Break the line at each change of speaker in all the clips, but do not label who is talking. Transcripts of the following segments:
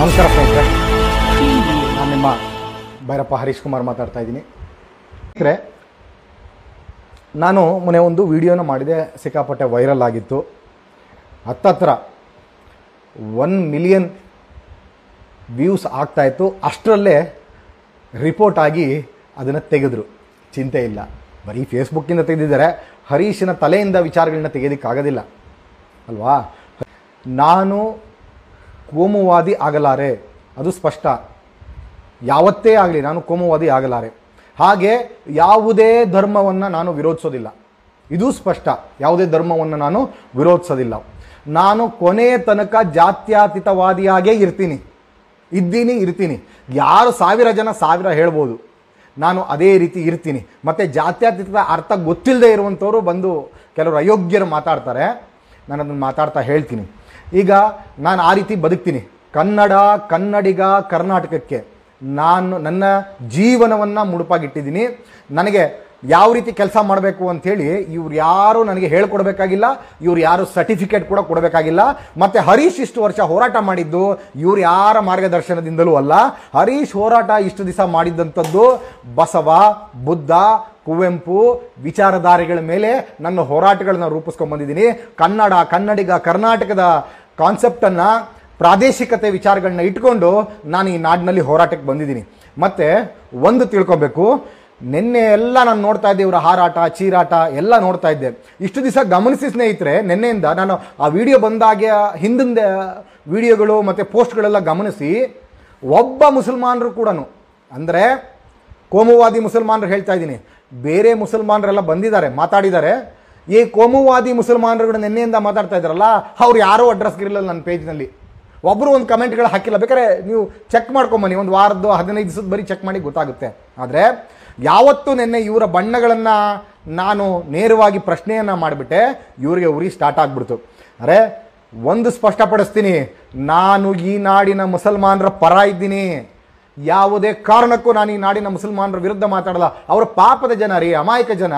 ನಮಸ್ಕಾರ ಸ್ನೇಹಿತರೆ ನಾನು ನಿಮ್ಮ ಭೈರಪ್ಪ ಹರೀಶ್ ಕುಮಾರ್ ಮಾತಾಡ್ತಾ ಇದ್ದೀನಿ ಸ್ನೇಹಿತರೆ ನಾನು ಮೊನ್ನೆ ಒಂದು ವಿಡಿಯೋನ ಮಾಡಿದೆ ಸಿಕ್ಕಾಪಟ್ಟೆ ವೈರಲ್ ಆಗಿತ್ತು ಹತ್ತತ್ರ ಒನ್ ಮಿಲಿಯನ್ ವ್ಯೂಸ್ ಆಗ್ತಾಯಿತ್ತು ಅಷ್ಟರಲ್ಲೇ ರಿಪೋರ್ಟ್ ಆಗಿ ಅದನ್ನು ತೆಗೆದ್ರು ಚಿಂತೆ ಇಲ್ಲ ಬರೀ ಫೇಸ್ಬುಕ್ಕಿಂದ ತೆಗೆದಿದ್ದಾರೆ ಹರೀಶಿನ ತಲೆಯಿಂದ ವಿಚಾರಗಳನ್ನ ತೆಗೆಯೋದಕ್ಕಾಗೋದಿಲ್ಲ ಅಲ್ವಾ ನಾನು ಕೋಮುವಾದಿ ಆಗಲಾರೆ ಅದು ಸ್ಪಷ್ಟ ಯಾವತ್ತೇ ಆಗಲಿ ನಾನು ಕೋಮುವಾದಿ ಆಗಲಾರೆ ಹಾಗೆ ಯಾವುದೇ ಧರ್ಮವನ್ನು ನಾನು ವಿರೋಧಿಸೋದಿಲ್ಲ ಇದು ಸ್ಪಷ್ಟ ಯಾವುದೇ ಧರ್ಮವನ್ನು ನಾನು ವಿರೋಧಿಸೋದಿಲ್ಲ ನಾನು ಕೊನೆಯ ತನಕ ಜಾತ್ಯಾತೀತವಾದಿಯಾಗೇ ಇರ್ತೀನಿ ಇದ್ದೀನಿ ಇರ್ತೀನಿ ಯಾರು ಸಾವಿರ ಜನ ಸಾವಿರ ಹೇಳ್ಬೋದು ನಾನು ಅದೇ ರೀತಿ ಇರ್ತೀನಿ ಮತ್ತು ಜಾತ್ಯಾತೀತದ ಅರ್ಥ ಗೊತ್ತಿಲ್ಲದೆ ಇರುವಂಥವರು ಬಂದು ಕೆಲವರು ಅಯೋಗ್ಯರು ಮಾತಾಡ್ತಾರೆ ನಾನು ಅದನ್ನು ಮಾತಾಡ್ತಾ ಹೇಳ್ತೀನಿ ಈಗ ನಾನು ಆ ರೀತಿ ಬದುಕ್ತೀನಿ ಕನ್ನಡ ಕನ್ನಡಿಗ ಕರ್ನಾಟಕಕ್ಕೆ ನಾನು ನನ್ನ ಜೀವನವನ್ನು ಮುಡುಪಾಗಿಟ್ಟಿದ್ದೀನಿ ನನಗೆ ಯಾವ ರೀತಿ ಕೆಲಸ ಮಾಡಬೇಕು ಅಂಥೇಳಿ ಇವ್ರು ಯಾರು ನನಗೆ ಹೇಳ್ಕೊಡ್ಬೇಕಾಗಿಲ್ಲ ಇವ್ರು ಯಾರು ಸರ್ಟಿಫಿಕೇಟ್ ಕೂಡ ಕೊಡಬೇಕಾಗಿಲ್ಲ ಮತ್ತು ಹರೀಶ್ ಇಷ್ಟು ವರ್ಷ ಹೋರಾಟ ಮಾಡಿದ್ದು ಇವ್ರು ಯಾರ ಮಾರ್ಗದರ್ಶನದಿಂದಲೂ ಅಲ್ಲ ಹರೀಶ್ ಹೋರಾಟ ಇಷ್ಟು ದಿವಸ ಮಾಡಿದ್ದಂಥದ್ದು ಬಸವ ಬುದ್ಧ ಕುವೆಂಪು ವಿಚಾರಧಾರೆಗಳ ಮೇಲೆ ನನ್ನ ಹೋರಾಟಗಳನ್ನ ರೂಪಿಸ್ಕೊಂಡ್ಬಂದಿದ್ದೀನಿ ಕನ್ನಡ ಕನ್ನಡಿಗ ಕರ್ನಾಟಕದ ಕಾನ್ಸೆಪ್ಟನ್ನು ಪ್ರಾದೇಶಿಕತೆ ವಿಚಾರಗಳನ್ನ ಇಟ್ಕೊಂಡು ನಾನು ಈ ನಾಡಿನಲ್ಲಿ ಹೋರಾಟಕ್ಕೆ ಬಂದಿದ್ದೀನಿ ಮತ್ತು ಒಂದು ತಿಳ್ಕೊಬೇಕು ನಿನ್ನೆ ಎಲ್ಲ ನಾನು ನೋಡ್ತಾ ಇದ್ದೆ ಇವರ ಹಾರಾಟ ಚೀರಾಟ ಎಲ್ಲ ನೋಡ್ತಾ ಇದ್ದೆ ಇಷ್ಟು ದಿವಸ ಗಮನಿಸಿ ಸ್ನೇಹಿತರೆ ನಿನ್ನೆಯಿಂದ ನಾನು ಆ ವಿಡಿಯೋ ಬಂದಾಗೆ ಹಿಂದಿನ ವಿಡಿಯೋಗಳು ಮತ್ತು ಪೋಸ್ಟ್ಗಳೆಲ್ಲ ಗಮನಿಸಿ ಒಬ್ಬ ಮುಸಲ್ಮಾನರು ಕೂಡ ಅಂದರೆ ಕೋಮುವಾದಿ ಮುಸಲ್ಮಾನರು ಹೇಳ್ತಾ ಇದ್ದೀನಿ ಬೇರೆ ಮುಸಲ್ಮಾನರೆಲ್ಲ ಬಂದಿದ್ದಾರೆ ಮಾತಾಡಿದ್ದಾರೆ ಈ ಕೋಮುವಾದಿ ಮುಸಲ್ಮಾನರುಗಳು ನಿನ್ನೆಯಿಂದ ಮಾತಾಡ್ತಾ ಇದ್ದಾರಲ್ಲ ಅವ್ರು ಯಾರೂ ಅಡ್ರೆಸ್ ಇರಲಿಲ್ಲ ನನ್ನ ಪೇಜ್ನಲ್ಲಿ ಒಬ್ಬರು ಒಂದು ಕಮೆಂಟ್ಗಳು ಹಾಕಿಲ್ಲ ಬೇಕಾದ್ರೆ ನೀವು ಚೆಕ್ ಮಾಡ್ಕೊಂಬನ್ನಿ ಒಂದು ವಾರದ್ದು ಹದಿನೈದು ದಿವಸದ ಬರೀ ಚೆಕ್ ಮಾಡಿ ಗೊತ್ತಾಗುತ್ತೆ ಆದರೆ ಯಾವತ್ತೂ ನಿನ್ನೆ ಇವರ ಬಣ್ಣಗಳನ್ನು ನಾನು ನೇರವಾಗಿ ಪ್ರಶ್ನೆಯನ್ನು ಮಾಡಿಬಿಟ್ಟೆ ಇವರಿಗೆ ಉರಿ ಸ್ಟಾರ್ಟ್ ಆಗ್ಬಿಡ್ತು ಅರೆ ಒಂದು ಸ್ಪಷ್ಟಪಡಿಸ್ತೀನಿ ನಾನು ಈ ನಾಡಿನ ಮುಸಲ್ಮಾನರ ಪರ ಇದ್ದೀನಿ ಯಾವುದೇ ಕಾರಣಕ್ಕೂ ನಾನು ಈ ನಾಡಿನ ಮುಸಲ್ಮಾನರ ವಿರುದ್ಧ ಮಾತಾಡಲ್ಲ ಅವರ ಪಾಪದ ಜನ ರೀ ಅಮಾಯಕ ಜನ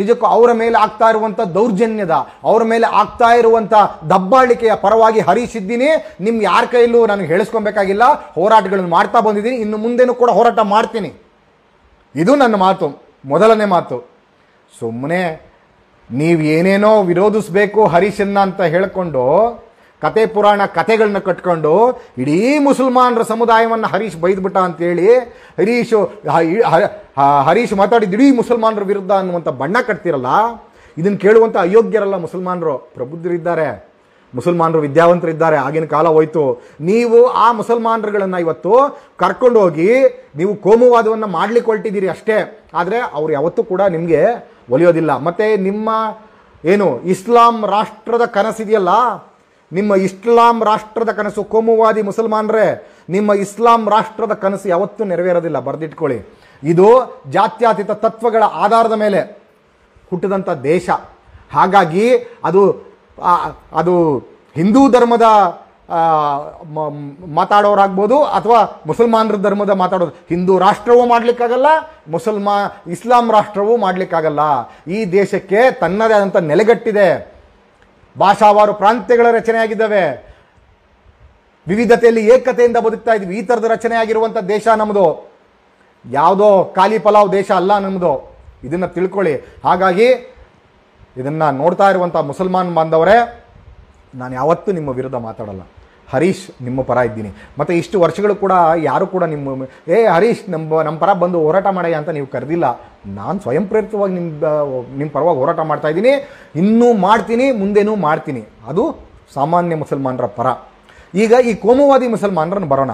ನಿಜಕ್ಕೂ ಅವರ ಮೇಲೆ ಆಗ್ತಾ ಇರುವಂಥ ದೌರ್ಜನ್ಯದ ಅವರ ಮೇಲೆ ಆಗ್ತಾ ಇರುವಂಥ ದಬ್ಬಾಳಿಕೆಯ ಪರವಾಗಿ ಹರಿಸಿದ್ದೀನಿ ನಿಮ್ಮ ಯಾರ ಕೈಯಲ್ಲೂ ನಾನು ಹೇಳಿಸ್ಕೊಬೇಕಾಗಿಲ್ಲ ಹೋರಾಟಗಳನ್ನು ಮಾಡ್ತಾ ಬಂದಿದ್ದೀನಿ ಇನ್ನು ಮುಂದೆನೂ ಕೂಡ ಹೋರಾಟ ಮಾಡ್ತೀನಿ ಇದು ನನ್ನ ಮಾತು ಮೊದಲನೇ ಮಾತು ಸುಮ್ಮನೆ ನೀವು ಏನೇನೋ ವಿರೋಧಿಸಬೇಕು ಹರೀಶನ್ನ ಅಂತ ಹೇಳಿಕೊಂಡು ಕತೆ ಪುರಾಣ ಕತೆಗಳನ್ನ ಕಟ್ಕೊಂಡು ಇಡೀ ಮುಸಲ್ಮಾನರ ಸಮುದಾಯವನ್ನು ಹರೀಶ್ ಬೈದ್ಬಿಟ್ಟ ಅಂತೇಳಿ ಹರೀಶು ಹರೀಶ್ ಮಾತಾಡಿದ ಇಡೀ ಮುಸಲ್ಮಾನರ ವಿರುದ್ಧ ಅನ್ನುವಂಥ ಬಣ್ಣ ಕಟ್ತಿರಲ್ಲ ಇದನ್ನು ಕೇಳುವಂಥ ಅಯೋಗ್ಯರಲ್ಲ ಮುಸಲ್ಮಾನರು ಪ್ರಬುದ್ಧರಿದ್ದಾರೆ ಮುಸಲ್ಮಾನರು ವಿದ್ಯಾವಂತರಿದ್ದಾರೆ ಆಗಿನ ಕಾಲ ಹೋಯ್ತು ನೀವು ಆ ಮುಸಲ್ಮಾನರುಗಳನ್ನು ಇವತ್ತು ಕರ್ಕೊಂಡು ಹೋಗಿ ನೀವು ಕೋಮುವಾದವನ್ನು ಮಾಡ್ಲಿಕ್ಕೆ ಹೊರಟಿದ್ದೀರಿ ಅಷ್ಟೇ ಆದರೆ ಅವ್ರು ಯಾವತ್ತೂ ಕೂಡ ನಿಮಗೆ ಒಲಿಯೋದಿಲ್ಲ ಮತ್ತು ನಿಮ್ಮ ಏನು ಇಸ್ಲಾಂ ರಾಷ್ಟ್ರದ ಕನಸಿದೆಯಲ್ಲ ನಿಮ್ಮ ಇಸ್ಲಾಂ ರಾಷ್ಟ್ರದ ಕನಸು ಕೋಮುವಾದಿ ಮುಸಲ್ಮಾನರೇ ನಿಮ್ಮ ಇಸ್ಲಾಂ ರಾಷ್ಟ್ರದ ಕನಸು ಯಾವತ್ತೂ ನೆರವೇರೋದಿಲ್ಲ ಬರೆದಿಟ್ಕೊಳ್ಳಿ ಇದು ಜಾತ್ಯಾತೀತ ತತ್ವಗಳ ಆಧಾರದ ಮೇಲೆ ಹುಟ್ಟಿದಂಥ ದೇಶ ಹಾಗಾಗಿ ಅದು ಅದು ಹಿಂದೂ ಧರ್ಮದ ಮಾತಾಡೋರಾಗ್ಬೋದು ಅಥವಾ ಮುಸಲ್ಮಾನರ ಧರ್ಮದ ಮಾತಾಡೋದು ಹಿಂದೂ ರಾಷ್ಟ್ರವೂ ಮಾಡಲಿಕ್ಕಾಗಲ್ಲ ಮುಸಲ್ಮಾ ಇಸ್ಲಾಂ ರಾಷ್ಟ್ರವೂ ಮಾಡಲಿಕ್ಕಾಗಲ್ಲ ಈ ದೇಶಕ್ಕೆ ತನ್ನದೇ ಆದಂಥ ನೆಲೆಗಟ್ಟಿದೆ ಭಾಷಾವಾರು ಪ್ರಾಂತ್ಯಗಳ ರಚನೆಯಾಗಿದ್ದಾವೆ ವಿವಿಧತೆಯಲ್ಲಿ ಏಕತೆಯಿಂದ ಬದುಕ್ತಾ ಇದ್ವಿ ಈ ಥರದ ರಚನೆಯಾಗಿರುವಂಥ ದೇಶ ನಮ್ಮದು ಯಾವುದೋ ಖಾಲಿ ಪಲಾವ್ ದೇಶ ಅಲ್ಲ ನಮ್ಮದು ಇದನ್ನು ತಿಳ್ಕೊಳ್ಳಿ ಹಾಗಾಗಿ ಇದನ್ನು ನೋಡ್ತಾ ಇರುವಂಥ ಮುಸಲ್ಮಾನ್ ಬಾಂಧವರೇ ನಾನು ಯಾವತ್ತೂ ನಿಮ್ಮ ವಿರುದ್ಧ ಮಾತಾಡಲ್ಲ ಹರೀಶ್ ನಿಮ್ಮ ಪರ ಇದ್ದೀನಿ ಮತ್ತು ಇಷ್ಟು ವರ್ಷಗಳು ಕೂಡ ಯಾರು ಕೂಡ ನಿಮ್ಮ ಏ ಹರೀಶ್ ನಮ್ಮ ನಮ್ಮ ಪರ ಬಂದು ಹೋರಾಟ ಮಾಡಯ್ಯ ಅಂತ ನೀವು ಕರೆದಿಲ್ಲ ನಾನು ಸ್ವಯಂ ಪ್ರೇರಿತವಾಗಿ ನಿಮ್ಮ ನಿಮ್ಮ ಪರವಾಗಿ ಹೋರಾಟ ಮಾಡ್ತಾ ಇದ್ದೀನಿ ಇನ್ನೂ ಮಾಡ್ತೀನಿ ಮುಂದೇನೂ ಮಾಡ್ತೀನಿ ಅದು ಸಾಮಾನ್ಯ ಮುಸಲ್ಮಾನರ ಪರ ಈಗ ಈ ಕೋಮುವಾದಿ ಮುಸಲ್ಮಾನರನ್ನು ಬರೋಣ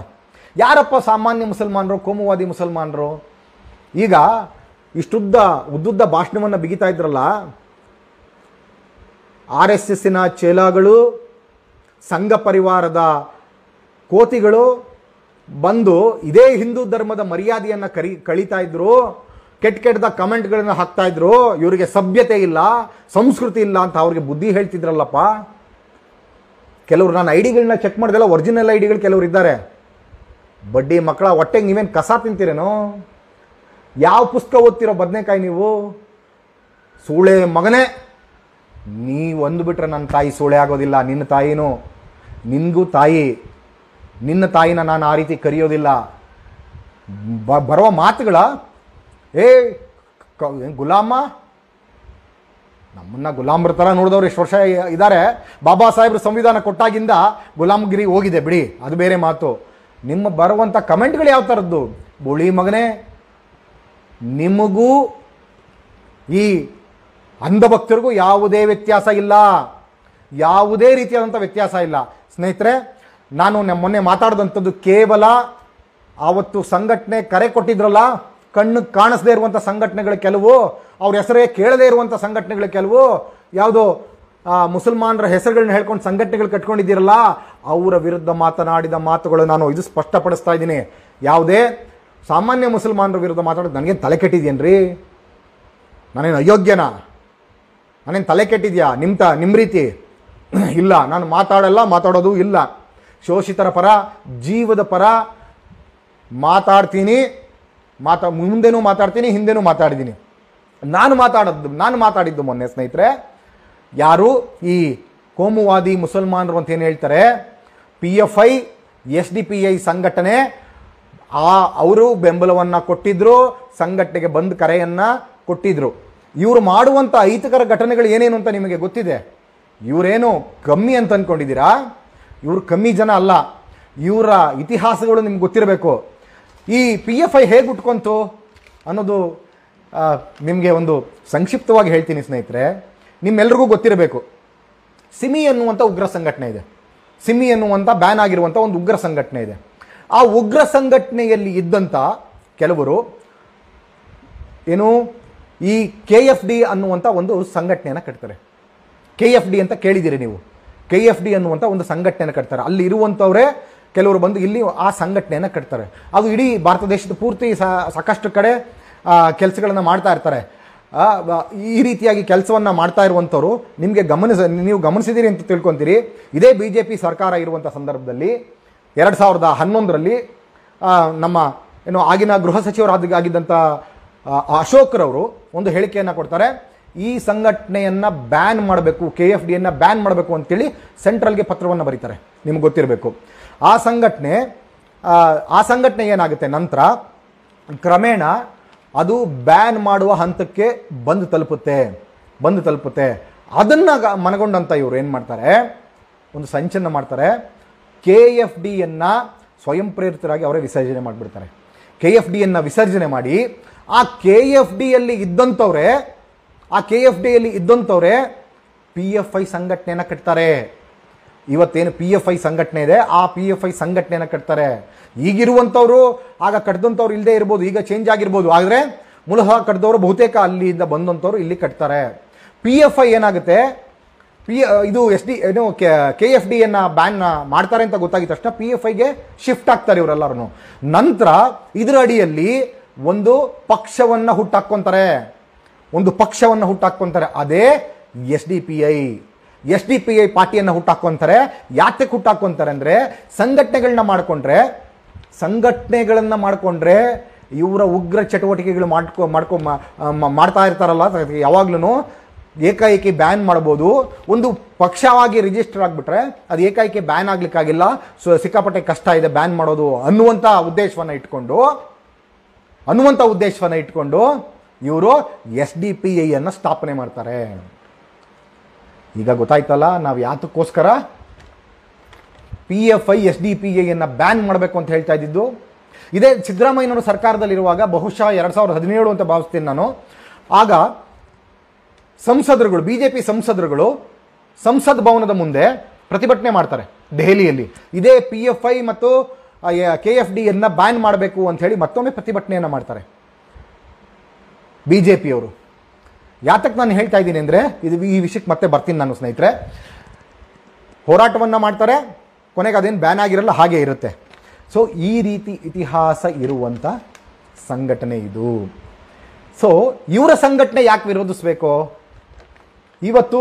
ಯಾರಪ್ಪ ಸಾಮಾನ್ಯ ಮುಸಲ್ಮಾನರು ಕೋಮುವಾದಿ ಮುಸಲ್ಮಾನರು ಈಗ ಇಷ್ಟುದ್ದ ಉದ್ದುದ್ದ ಭಾಷಣವನ್ನು ಬಿಗಿತಾ ಇದ್ರಲ್ಲ ಆರ್ ಎಸ್ ಎಸ್ಸಿನ ಚೇಲಾಗಳು ಸಂಘ ಪರಿವಾರದ ಕೋತಿಗಳು ಬಂದು ಇದೇ ಹಿಂದೂ ಧರ್ಮದ ಮರ್ಯಾದೆಯನ್ನು ಕರಿ ಕಳೀತಾ ಇದ್ರು ಕೆಟ್ಟ ಕೆಟ್ಟದ ಕಮೆಂಟ್ಗಳನ್ನು ಹಾಕ್ತಾ ಇದ್ರು ಇವರಿಗೆ ಸಭ್ಯತೆ ಇಲ್ಲ ಸಂಸ್ಕೃತಿ ಇಲ್ಲ ಅಂತ ಅವ್ರಿಗೆ ಬುದ್ಧಿ ಹೇಳ್ತಿದ್ರಲ್ಲಪ್ಪ ಕೆಲವರು ನಾನು ಡಿಗಳನ್ನ ಚೆಕ್ ಮಾಡಿದೆಲ್ಲ ಒರಿಜಿನಲ್ ಡಿಗಳು ಕೆಲವರು ಇದ್ದಾರೆ ಬಡ್ಡಿ ಮಕ್ಕಳ ಹೊಟ್ಟೆಗೆ ನೀವೇನು ಕಸ ತಿಂತೀರೇನೋ ಯಾವ ಪುಸ್ತಕ ಓದ್ತಿರೋ ಬದನೇಕಾಯಿ ನೀವು ಸೂಳೆ ಮಗನೇ ನೀ ಒಂದು ಬಿಟ್ಟರೆ ನನ್ನ ತಾಯಿ ಸೋಳೆ ಆಗೋದಿಲ್ಲ ನಿನ್ನ ತಾಯಿನೂ ನಿನಗೂ ತಾಯಿ ನಿನ್ನ ತಾಯಿನ ನಾನು ಆ ರೀತಿ ಕರೆಯೋದಿಲ್ಲ ಬರುವ ಮಾತುಗಳ ಏ ಗುಲಾಮ ನಮ್ಮನ್ನ ಗುಲಾಮ್ರ ಥರ ನೋಡಿದವ್ರು ಎಷ್ಟು ವರ್ಷ ಇದ್ದಾರೆ ಬಾಬಾ ಸಾಹೇಬ್ರ ಸಂವಿಧಾನ ಕೊಟ್ಟಾಗಿಂದ ಗುಲಾಮಗಿರಿ ಹೋಗಿದೆ ಬಿಡಿ ಅದು ಬೇರೆ ಮಾತು ನಿಮ್ಮ ಬರುವಂಥ ಕಮೆಂಟ್ಗಳು ಯಾವ ಥರದ್ದು ಬೋಳಿ ಮಗನೇ ನಿಮಗೂ ಈ ಅಂಧ ಭಕ್ತರಿಗೂ ಯಾವುದೇ ವ್ಯತ್ಯಾಸ ಇಲ್ಲ ಯಾವುದೇ ರೀತಿಯಾದಂಥ ವ್ಯತ್ಯಾಸ ಇಲ್ಲ ಸ್ನೇಹಿತರೆ ನಾನು ಮೊನ್ನೆ ಮಾತಾಡಿದಂಥದ್ದು ಕೇವಲ ಆವತ್ತು ಸಂಘಟನೆ ಕರೆ ಕೊಟ್ಟಿದ್ರಲ್ಲ ಕಣ್ಣು ಕಾಣಿಸದೇ ಇರುವಂಥ ಸಂಘಟನೆಗಳು ಕೆಲವು ಅವ್ರ ಹೆಸರೇ ಕೇಳದೇ ಇರುವಂಥ ಸಂಘಟನೆಗಳ ಕೆಲವು ಯಾವುದು ಮುಸಲ್ಮಾನರ ಹೆಸರುಗಳನ್ನ ಹೇಳ್ಕೊಂಡು ಸಂಘಟನೆಗಳು ಕಟ್ಕೊಂಡಿದ್ದೀರಲ್ಲ ಅವರ ವಿರುದ್ಧ ಮಾತನಾಡಿದ ಮಾತುಗಳು ನಾನು ಇದು ಸ್ಪಷ್ಟಪಡಿಸ್ತಾ ಇದ್ದೀನಿ ಯಾವುದೇ ಸಾಮಾನ್ಯ ಮುಸಲ್ಮಾನರ ವಿರುದ್ಧ ಮಾತಾಡೋದು ನನಗೇನು ತಲೆ ಕೆಟ್ಟಿದ್ಯೇನ್ರಿ ನಾನೇನು ಅಯೋಗ್ಯನಾ ನಾನೇನು ತಲೆ ಕೆಟ್ಟಿದ್ಯಾ ನಿಮ್ಮ ನಿಮ್ಮ ರೀತಿ ಇಲ್ಲ ನಾನು ಮಾತಾಡಲ್ಲ ಮಾತಾಡೋದು ಇಲ್ಲ ಶೋಷಿತರ ಪರ ಜೀವದ ಪರ ಮಾತಾಡ್ತೀನಿ ಮಾತಾ ಮುಂದೆನೂ ಮಾತಾಡ್ತೀನಿ ಹಿಂದೆನೂ ಮಾತಾಡಿದ್ದೀನಿ ನಾನು ಮಾತಾಡೋದು ನಾನು ಮಾತಾಡಿದ್ದು ಮೊನ್ನೆ ಸ್ನೇಹಿತರೆ ಯಾರು ಈ ಕೋಮುವಾದಿ ಮುಸಲ್ಮಾನರು ಅಂತ ಏನು ಹೇಳ್ತಾರೆ P F I S D P I ಸಂಘಟನೆ ಆ ಅವರು ಬೆಂಬಲವನ್ನು ಕೊಟ್ಟಿದ್ದರು ಸಂಘಟನೆಗೆ ಬಂದು ಕರೆಯನ್ನು ಕೊಟ್ಟಿದ್ದರು ಇವರು ಮಾಡುವಂಥ ಅಹಿತಕರ ಘಟನೆಗಳು ಏನೇನು ಅಂತ ನಿಮಗೆ ಗೊತ್ತಿದೆ ಇವರೇನು ಕಮ್ಮಿ ಅಂತ ಅಂದ್ಕೊಂಡಿದ್ದೀರಾ ಇವರು ಕಮ್ಮಿ ಜನ ಅಲ್ಲ ಇವರ ಇತಿಹಾಸಗಳು ನಿಮ್ಗೆ ಗೊತ್ತಿರಬೇಕು ಈ ಪಿ ಎಫ್ ಐ ಹೇಗೆ ಉಟ್ಕೊಂತು ಅನ್ನೋದು ನಿಮಗೆ ಒಂದು ಸಂಕ್ಷಿಪ್ತವಾಗಿ ಹೇಳ್ತೀನಿ ಸ್ನೇಹಿತರೆ ನಿಮ್ಮೆಲ್ರಿಗೂ ಗೊತ್ತಿರಬೇಕು ಸಿಮಿ ಎನ್ನುವಂಥ ಉಗ್ರ ಸಂಘಟನೆ ಇದೆ ಸಿಮಿ ಎನ್ನುವಂಥ ಬ್ಯಾನ್ ಆಗಿರುವಂಥ ಒಂದು ಉಗ್ರ ಸಂಘಟನೆ ಇದೆ ಆ ಉಗ್ರ ಸಂಘಟನೆಯಲ್ಲಿ ಇದ್ದಂಥ ಕೆಲವರು ಏನು ಈ ಕೆ ಎಫ್ ಡಿ ಅನ್ನುವಂಥ ಒಂದು ಸಂಘಟನೆಯನ್ನು ಕಟ್ತಾರೆ ಕೆ ಎಫ್ ಡಿ ಅಂತ ಕೇಳಿದ್ದೀರಿ ನೀವು ಕೆ ಎಫ್ ಡಿ ಅನ್ನುವಂಥ ಒಂದು ಸಂಘಟನೆಯನ್ನು ಕಟ್ತಾರೆ ಅಲ್ಲಿ ಇರುವಂಥವರೇ ಕೆಲವರು ಬಂದು ಇಲ್ಲಿ ಆ ಸಂಘಟನೆಯನ್ನು ಕಟ್ತಾರೆ ಅದು ಇಡೀ ಭಾರತ ದೇಶದ ಪೂರ್ತಿ ಸಾಕಷ್ಟು ಕಡೆ ಕೆಲಸಗಳನ್ನು ಮಾಡ್ತಾ ಇರ್ತಾರೆ ಈ ರೀತಿಯಾಗಿ ಕೆಲಸವನ್ನು ಮಾಡ್ತಾ ಇರುವಂಥವ್ರು ನಿಮಗೆ ಗಮನಿಸ ನೀವು ಗಮನಿಸಿದ್ದೀರಿ ಅಂತ ತಿಳ್ಕೊತೀರಿ ಇದೇ ಬಿ ಜೆ ಪಿ ಸರ್ಕಾರ ಇರುವಂಥ ಸಂದರ್ಭದಲ್ಲಿ ಎರಡು ಸಾವಿರದ ಹನ್ನೊಂದರಲ್ಲಿ ನಮ್ಮ ಏನು ಆಗಿನ ಗೃಹ ಸಚಿವರಾದ ಆಗಿದ್ದಂಥ ಅಶೋಕ್ರವರು ಒಂದು ಹೇಳಿಕೆಯನ್ನು ಕೊಡ್ತಾರೆ ಈ ಸಂಘಟನೆಯನ್ನು ಬ್ಯಾನ್ ಮಾಡಬೇಕು ಕೆ ಎಫ್ ಡಿಯನ್ನು ಬ್ಯಾನ್ ಮಾಡಬೇಕು ಅಂತೇಳಿ ಸೆಂಟ್ರಲ್ಗೆ ಪತ್ರವನ್ನು ಬರೀತಾರೆ ನಿಮ್ಗೆ ಗೊತ್ತಿರಬೇಕು ಆ ಸಂಘಟನೆ ಆ ಸಂಘಟನೆ ಏನಾಗುತ್ತೆ ನಂತರ ಕ್ರಮೇಣ ಅದು ಬ್ಯಾನ್ ಮಾಡುವ ಹಂತಕ್ಕೆ ಬಂದು ತಲುಪುತ್ತೆ ಬಂದು ತಲುಪುತ್ತೆ ಅದನ್ನು ಮನಗೊಂಡಂತ ಇವರು ಏನು ಮಾಡ್ತಾರೆ ಒಂದು ಸಂಚನ ಮಾಡ್ತಾರೆ ಕೆ ಎಫ್ ಡಿಯನ್ನು ಸ್ವಯಂ ಪ್ರೇರಿತರಾಗಿ ಅವರೇ ವಿಸರ್ಜನೆ ಮಾಡಿಬಿಡ್ತಾರೆ ಕೆ ಎಫ್ ಡಿಯನ್ನು ವಿಸರ್ಜನೆ ಮಾಡಿ ಆ ಕೆ ಎಫ್ ಡಿಯಲ್ಲಿ ಇದ್ದಂಥವ್ರೆ ಆ ಕೆ ಎಫ್ ಡಿಯಲ್ಲಿ ಇದ್ದಂಥವ್ರೆ ಪಿ ಎಫ್ ಐ ಸಂಘಟನೆಯನ್ನು ಕಟ್ತಾರೆ ಇವತ್ತೇನು ಪಿ ಎಫ್ ಐ ಸಂಘಟನೆ ಇದೆ ಆ ಪಿ ಎಫ್ ಐ ಸಂಘಟನೆಯನ್ನು ಕಟ್ತಾರೆ ಈಗಿರುವಂಥವ್ರು ಆಗ ಕಟ್ದಂಥವ್ರು ಇಲ್ಲದೆ ಇರ್ಬೋದು ಈಗ ಚೇಂಜ್ ಆಗಿರ್ಬೋದು ಆದರೆ ಮೂಲತಃ ಕಟ್ದವರು ಬಹುತೇಕ ಅಲ್ಲಿಂದ ಬಂದಂಥವ್ರು ಇಲ್ಲಿ ಕಟ್ತಾರೆ ಪಿ ಎಫ್ ಐ ಏನಾಗುತ್ತೆ ಪಿ ಇದು ಎಸ್ ಡಿ ಏನು ಕೆ ಎಫ್ ಡಿಯನ್ನು ಬ್ಯಾನ್ ಮಾಡ್ತಾರೆ ಅಂತ ಗೊತ್ತಾಗಿದ ತಕ್ಷಣ ಪಿ ಎಫ್ ಐಗೆ ಶಿಫ್ಟ್ ಆಗ್ತಾರೆ ಇವರೆಲ್ಲರೂ ನಂತರ ಇದರ ಅಡಿಯಲ್ಲಿ ಒಂದು ಪಕ್ಷವನ್ನು ಹುಟ್ಟಾಕ್ಕೊಂತಾರೆ ಒಂದು ಪಕ್ಷವನ್ನು ಹುಟ್ಟಾಕ್ಕೊಂತಾರೆ ಅದೇ S D P I S D P I ಪಾರ್ಟಿಯನ್ನು ಹುಟ್ಟಾಕೊಂತಾರೆ ಯಾತಕ್ಕೆ ಹುಟ್ಟಾಕೊಂತಾರೆ ಅಂದರೆ ಸಂಘಟನೆಗಳನ್ನ ಮಾಡಿಕೊಂಡ್ರೆ ಸಂಘಟನೆಗಳನ್ನು ಮಾಡಿಕೊಂಡ್ರೆ ಇವರ ಉಗ್ರ ಚಟುವಟಿಕೆಗಳು ಮಾಡ್ಕೊ ಮಾಡ್ಕೊ ಮಾಡ್ತಾ ಇರ್ತಾರಲ್ಲ ಯಾವಾಗ್ಲೂ ಏಕಾಏಕಿ ಬ್ಯಾನ್ ಮಾಡ್ಬೋದು ಒಂದು ಪಕ್ಷವಾಗಿ ರಿಜಿಸ್ಟರ್ ಆಗಿಬಿಟ್ರೆ ಅದು ಏಕಾಏಕಿ ಬ್ಯಾನ್ ಆಗ್ಲಿಕ್ಕಾಗಿಲ್ಲ ಸೊ ಸಿಕ್ಕಾಪಟ್ಟೆ ಕಷ್ಟ ಇದೆ ಬ್ಯಾನ್ ಮಾಡೋದು ಅನ್ನುವಂಥ ಉದ್ದೇಶವನ್ನು ಇಟ್ಕೊಂಡು ಅನ್ನುವಂಥ ಉದ್ದೇಶವನ್ನು ಇಟ್ಕೊಂಡು ಇವರು ಎಸ್ ಡಿ ಪಿ ಐಯನ್ನು ಸ್ಥಾಪನೆ ಮಾಡ್ತಾರೆ ಈಗ ಗೊತ್ತಾಯ್ತಲ್ಲ ನಾವು ಯಾತಕ್ಕೋಸ್ಕರ P F I S D P ಐಯನ್ನು ಬ್ಯಾನ್ ಮಾಡಬೇಕು ಅಂತ ಹೇಳ್ತಾ ಇದ್ದಿದ್ದು ಇದೇ ಸಿದ್ದರಾಮಯ್ಯನವರು ಸರ್ಕಾರದಲ್ಲಿರುವಾಗ ಬಹುಶಃ ಎರಡು ಸಾವಿರದ ಹದಿನೇಳು ಅಂತ ಭಾವಿಸ್ತೀನಿ ನಾನು ಆಗ ಸಂಸದರುಗಳು ಬಿ ಜೆ ಪಿ ಸಂಸದರುಗಳು ಸಂಸದ್ ಭವನದ ಮುಂದೆ ಪ್ರತಿಭಟನೆ ಮಾಡ್ತಾರೆ ದೆಹಲಿಯಲ್ಲಿ ಇದೇ ಪಿ ಎಫ್ ಐ ಮತ್ತು ಕೆ ಎಫ್ ಡಿಯನ್ನು ಬ್ಯಾನ್ ಮಾಡಬೇಕು ಅಂತ ಹೇಳಿ ಮತ್ತೊಮ್ಮೆ ಪ್ರತಿಭಟನೆಯನ್ನು ಮಾಡ್ತಾರೆ ಬಿ ಜೆ ಪಿಯವರು ಯಾತಕ್ಕೆ ನಾನು ಹೇಳ್ತಾ ಇದ್ದೀನಿ ಅಂದರೆ ಇದು ಈ ವಿಷಯಕ್ಕೆ ಮತ್ತೆ ಬರ್ತೀನಿ ನಾನು ಸ್ನೇಹಿತರೆ ಹೋರಾಟವನ್ನು ಮಾಡ್ತಾರೆ ಕೊನೆಗೆ ಅದೇನು ಬ್ಯಾನ್ ಆಗಿರಲ್ಲ ಹಾಗೆ ಇರುತ್ತೆ ಸೊ ಈ ರೀತಿ ಇತಿಹಾಸ ಇರುವಂಥ ಸಂಘಟನೆ ಇದು ಸೊ ಇವರ ಸಂಘಟನೆ ಯಾಕೆ ವಿರೋಧಿಸಬೇಕು ಇವತ್ತು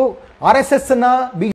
ಆರ್ ಎಸ್ ಎಸ್ನ ಬಿ